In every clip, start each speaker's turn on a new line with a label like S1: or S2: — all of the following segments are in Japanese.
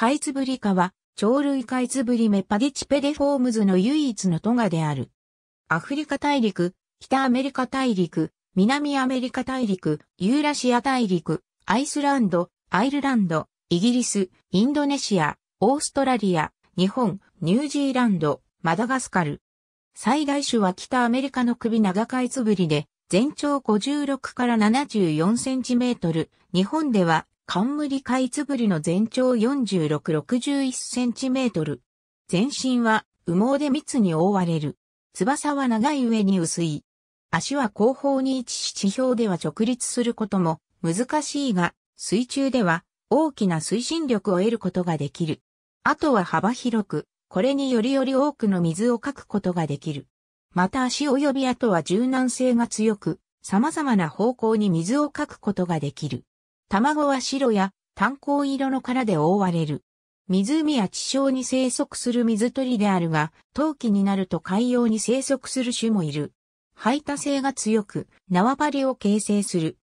S1: カイツブリ科は、鳥類カイツブリメパディチペデフォームズの唯一のトガである。アフリカ大陸、北アメリカ大陸、南アメリカ大陸、ユーラシア大陸、アイスランド、アイルランド、イギリス、インドネシア、オーストラリア、日本、ニュージーランド、マダガスカル。最大種は北アメリカの首長カイツブリで、全長56から74センチメートル、日本では冠海ツブリの全長4661センチメートル。全身は羽毛で密に覆われる。翼は長い上に薄い。足は後方に位置し地表では直立することも難しいが、水中では大きな推進力を得ることができる。あとは幅広く、これによりより多くの水をかくことができる。また足及びあとは柔軟性が強く、様々な方向に水をかくことができる。卵は白や炭鉱色の殻で覆われる。湖や地上に生息する水鳥であるが、冬季になると海洋に生息する種もいる。排他性が強く、縄張りを形成する。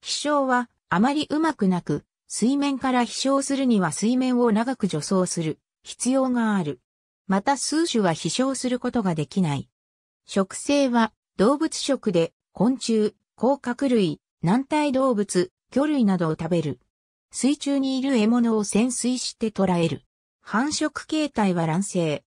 S1: 飛翔はあまりうまくなく、水面から飛翔するには水面を長く助走する必要がある。また数種は飛翔することができない。食性は動物食で昆虫、甲殻類、軟体動物、魚類などを食べる。水中にいる獲物を潜水して捕らえる。繁殖形態は卵生。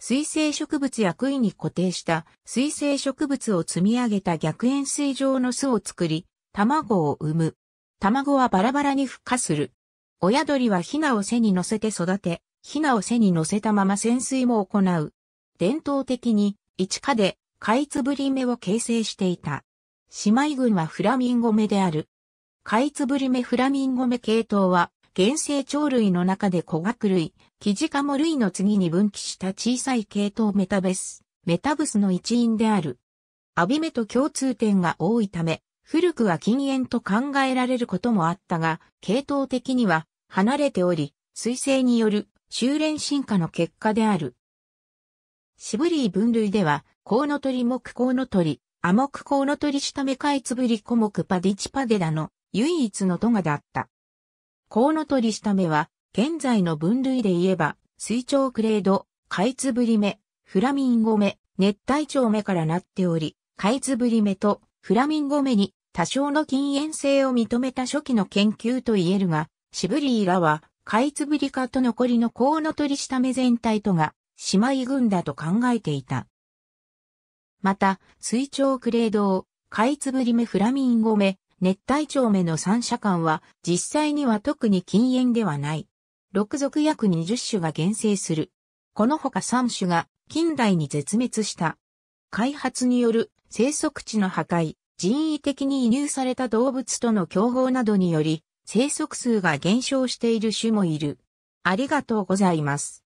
S1: 水生植物や杭に固定した水生植物を積み上げた逆円錐状の巣を作り、卵を産む。卵はバラバラに孵化する。親鳥はヒナを背に乗せて育て、ヒナを背に乗せたまま潜水も行う。伝統的に、一家で、カイツブリ目を形成していた。姉妹群はフラミンゴ目である。カイツブリメフラミンゴメ系統は、原生鳥類の中で古学類、キジカモ類の次に分岐した小さい系統メタベス、メタブスの一員である。アビメと共通点が多いため、古くは禁煙と考えられることもあったが、系統的には離れており、水星による修練進化の結果である。シブリー分類では、コウノトリ木コウノトリ、アモクコウノトリ下目カイツブリコモクパディチパデダの唯一のトガだった。コウノトリ下目は、現在の分類で言えば、水鳥クレード、カイツブリメ、フラミンゴメ、熱帯鳥目からなっており、カイツブリメとフラミンゴ目に多少の禁煙性を認めた初期の研究と言えるが、シブリーらは、カイツブリ科と残りのコウノトリ下目全体とが、姉妹群だと考えていた。また、水鳥クレードを、カイツブリメフラミンゴメ、熱帯長目の三者間は実際には特に禁煙ではない。六族約20種が現生する。このほか3種が近代に絶滅した。開発による生息地の破壊、人為的に移入された動物との競合などにより、生息数が減少している種もいる。ありがとうございます。